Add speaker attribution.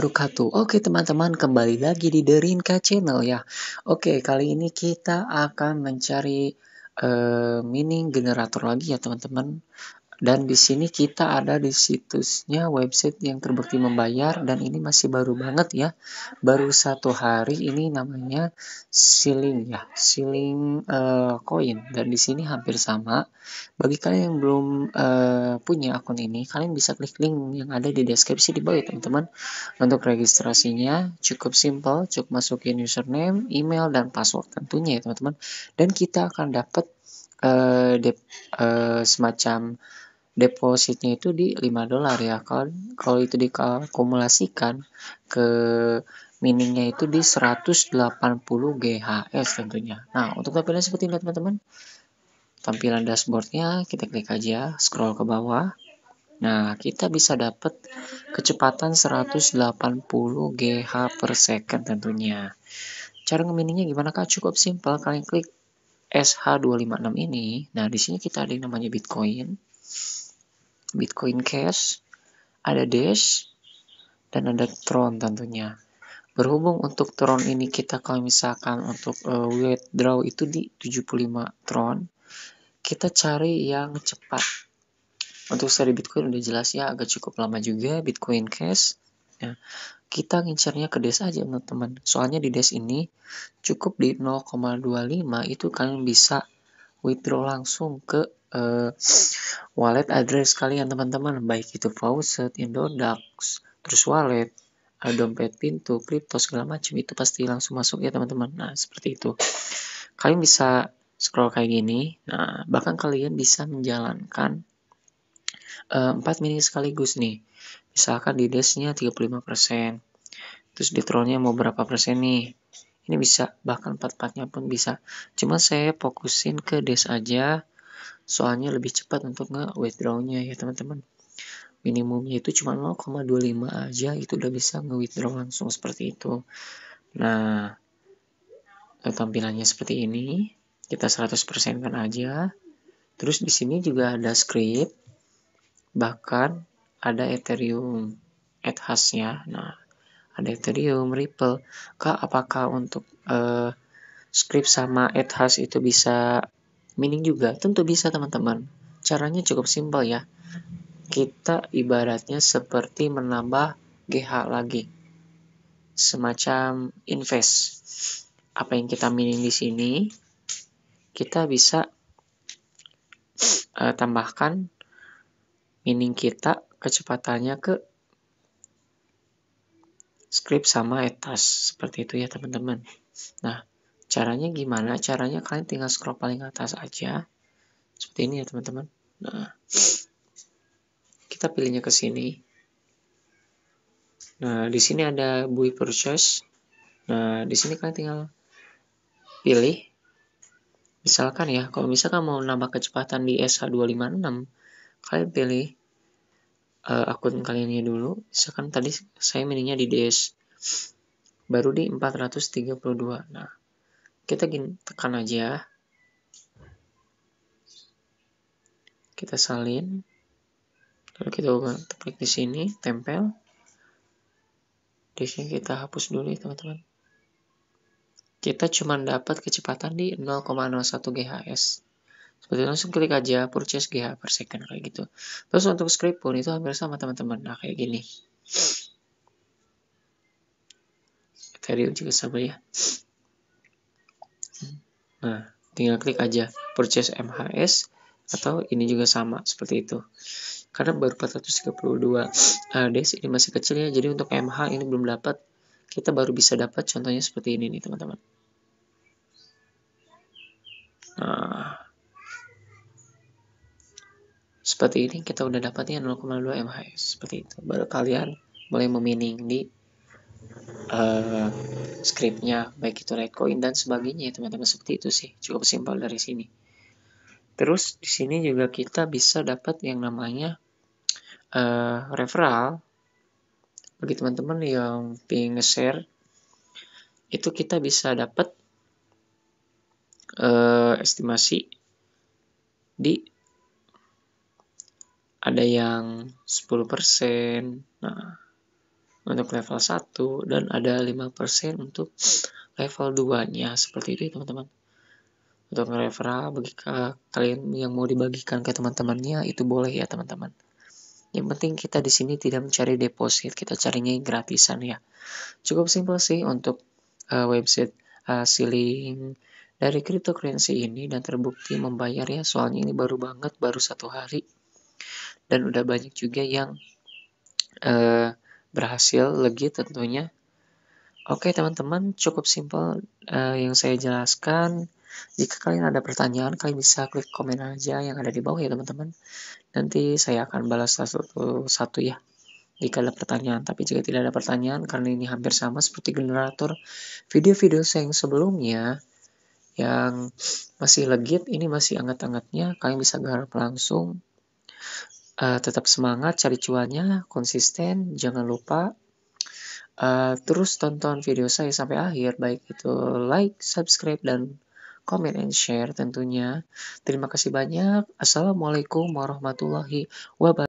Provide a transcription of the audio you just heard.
Speaker 1: wabarakatuh. Oke teman-teman kembali lagi di The Rinka Channel ya. Oke kali ini kita akan mencari uh, eh, mining generator lagi ya teman-teman dan di sini kita ada di situsnya website yang terbukti membayar dan ini masih baru banget ya baru satu hari ini namanya Siling ya Siling uh, coin dan di sini hampir sama bagi kalian yang belum uh, punya akun ini kalian bisa klik link yang ada di deskripsi di bawah ya, teman-teman untuk registrasinya cukup simple cukup masukin username email dan password tentunya ya teman-teman dan kita akan dapat uh, eh, uh, semacam depositnya itu di 5 dolar ya kalau kalau itu dikumulasikan ke miningnya itu di 180 GHS tentunya nah untuk tampilan seperti ini teman-teman tampilan dashboardnya kita klik aja scroll ke bawah Nah, kita bisa dapat kecepatan 180 GH per second tentunya. Cara ngemininya gimana kak? Cukup simpel, kalian klik SH256 ini. Nah, di sini kita ada yang namanya Bitcoin. Bitcoin Cash, ada Dash, dan ada Tron tentunya. Berhubung untuk Tron ini kita kalau misalkan untuk uh, withdraw itu di 75 Tron, kita cari yang cepat. Untuk seri Bitcoin udah jelas ya agak cukup lama juga Bitcoin Cash. Ya. Kita ngincernya ke Dash aja teman-teman. Soalnya di Dash ini cukup di 0,25 itu kalian bisa withdraw langsung ke uh, wallet address kalian teman-teman baik itu faucet, indodax, terus wallet, uh, dompet pintu, kripto segala macam itu pasti langsung masuk ya teman-teman. Nah seperti itu. Kalian bisa scroll kayak gini. Nah bahkan kalian bisa menjalankan uh, eh, 4 mini sekaligus nih. Misalkan di desknya 35%. Terus di trollnya mau berapa persen nih? ini bisa bahkan empat-empatnya pun bisa cuma saya fokusin ke des aja soalnya lebih cepat untuk nge withdrawnya ya teman-teman minimumnya itu cuma 0,25 aja itu udah bisa nge withdraw langsung seperti itu nah tampilannya seperti ini kita 100% kan aja terus di sini juga ada script bahkan ada ethereum ETH-nya. nah ada Ethereum, Ripple. Kak, apakah untuk uh, script sama ETH itu bisa mining juga? Tentu bisa, teman-teman. Caranya cukup simpel ya. Kita ibaratnya seperti menambah GH lagi. Semacam invest. Apa yang kita mining di sini, kita bisa uh, tambahkan mining kita kecepatannya ke script sama etas seperti itu ya teman-teman nah caranya gimana caranya kalian tinggal scroll paling atas aja seperti ini ya teman-teman nah kita pilihnya ke sini nah di sini ada buy purchase nah di sini kalian tinggal pilih misalkan ya kalau misalkan mau nambah kecepatan di SH256 kalian pilih uh, akun kaliannya dulu misalkan tadi saya mininya di DS baru di 432 nah kita gini tekan aja ya. kita salin lalu kita klik di sini tempel di sini kita hapus dulu ya teman-teman kita cuma dapat kecepatan di 0,01 GHz berarti langsung klik aja purchase GH per second kayak gitu terus untuk script pun itu hampir sama teman-teman nah kayak gini Ethereum juga sama ya nah tinggal klik aja purchase MHS atau ini juga sama seperti itu karena baru 432 ADS ah, ini masih kecil ya jadi untuk MH ini belum dapat kita baru bisa dapat contohnya seperti ini nih teman-teman nah seperti ini kita udah dapatnya 0,2 MHS seperti itu baru kalian mulai memining di uh, scriptnya baik itu Litecoin dan sebagainya ya, teman-teman seperti itu sih cukup simpel dari sini terus di sini juga kita bisa dapat yang namanya uh, referral bagi teman-teman yang pengen share itu kita bisa dapat uh, estimasi di ada yang 10%. Nah, untuk level 1 dan ada 5% untuk level 2-nya. Seperti itu, ya, teman-teman. Untuk referral bagi kalian yang mau dibagikan ke teman-temannya itu boleh ya, teman-teman. Yang penting kita di sini tidak mencari deposit, kita carinya yang gratisan ya. Cukup simpel sih untuk uh, website uh, eh, Siling dari cryptocurrency ini dan terbukti membayar ya. Soalnya ini baru banget, baru satu hari dan udah banyak juga yang uh, berhasil lagi tentunya. Oke teman-teman cukup simple uh, yang saya jelaskan. Jika kalian ada pertanyaan, kalian bisa klik komen aja yang ada di bawah ya teman-teman. Nanti saya akan balas satu-satu ya jika ada pertanyaan. Tapi jika tidak ada pertanyaan, karena ini hampir sama seperti generator video-video saya yang sebelumnya, yang masih legit, ini masih anget-angetnya, kalian bisa garap langsung uh, tetap semangat cari cuannya konsisten jangan lupa uh, terus tonton video saya sampai akhir baik itu like subscribe dan comment and share tentunya terima kasih banyak assalamualaikum warahmatullahi wabarakatuh